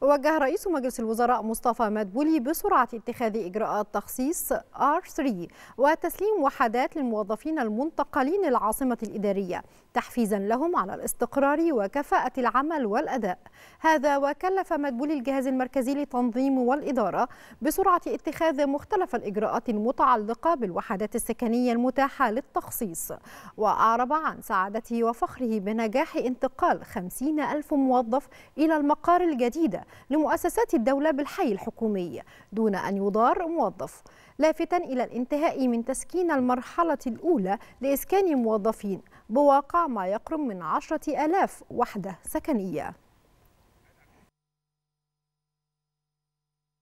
وجه رئيس مجلس الوزراء مصطفى مدبولي بسرعة اتخاذ إجراءات تخصيص R3 وتسليم وحدات للموظفين المنتقلين العاصمة الإدارية تحفيزا لهم على الاستقرار وكفاءة العمل والأداء هذا وكلف مدبولي الجهاز المركزي للتنظيم والإدارة بسرعة اتخاذ مختلف الإجراءات المتعلقة بالوحدات السكنية المتاحة للتخصيص وأعرب عن سعادته وفخره بنجاح انتقال 50 ألف موظف إلى المقار الجديدة لمؤسسات الدولة بالحي الحكومي دون أن يضار موظف لافتا إلى الانتهاء من تسكين المرحلة الأولى لإسكان موظفين بواقع ما يقرب من عشرة ألاف وحدة سكنية